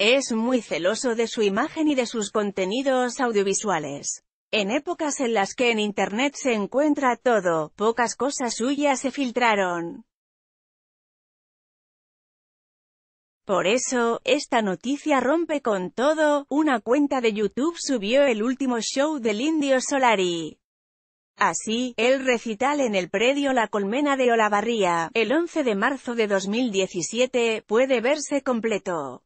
Es muy celoso de su imagen y de sus contenidos audiovisuales. En épocas en las que en Internet se encuentra todo, pocas cosas suyas se filtraron. Por eso, esta noticia rompe con todo, una cuenta de YouTube subió el último show del Indio Solari. Así, el recital en el predio La Colmena de Olavarría, el 11 de marzo de 2017, puede verse completo.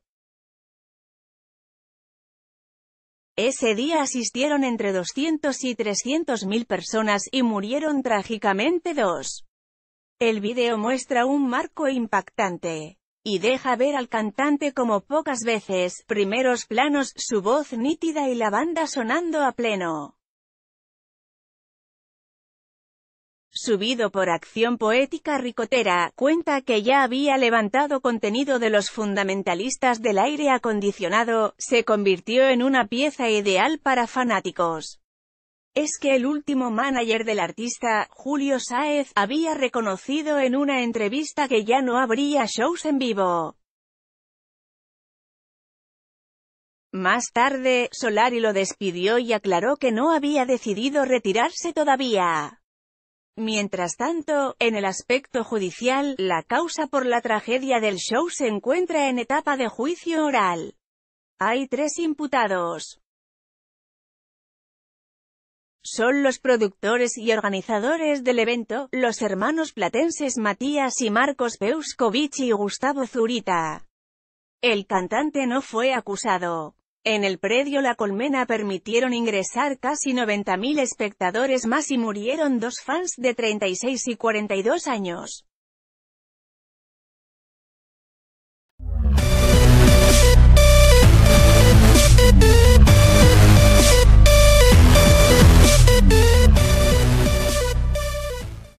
Ese día asistieron entre 200 y 300 mil personas y murieron trágicamente dos. El video muestra un marco impactante y deja ver al cantante como pocas veces, primeros planos, su voz nítida y la banda sonando a pleno. subido por acción poética ricotera, cuenta que ya había levantado contenido de los fundamentalistas del aire acondicionado, se convirtió en una pieza ideal para fanáticos. Es que el último manager del artista, Julio Sáez, había reconocido en una entrevista que ya no habría shows en vivo. Más tarde, Solari lo despidió y aclaró que no había decidido retirarse todavía. Mientras tanto, en el aspecto judicial, la causa por la tragedia del show se encuentra en etapa de juicio oral. Hay tres imputados. Son los productores y organizadores del evento, los hermanos platenses Matías y Marcos Peuskovich y Gustavo Zurita. El cantante no fue acusado. En el predio La Colmena permitieron ingresar casi 90.000 espectadores más y murieron dos fans de 36 y 42 años.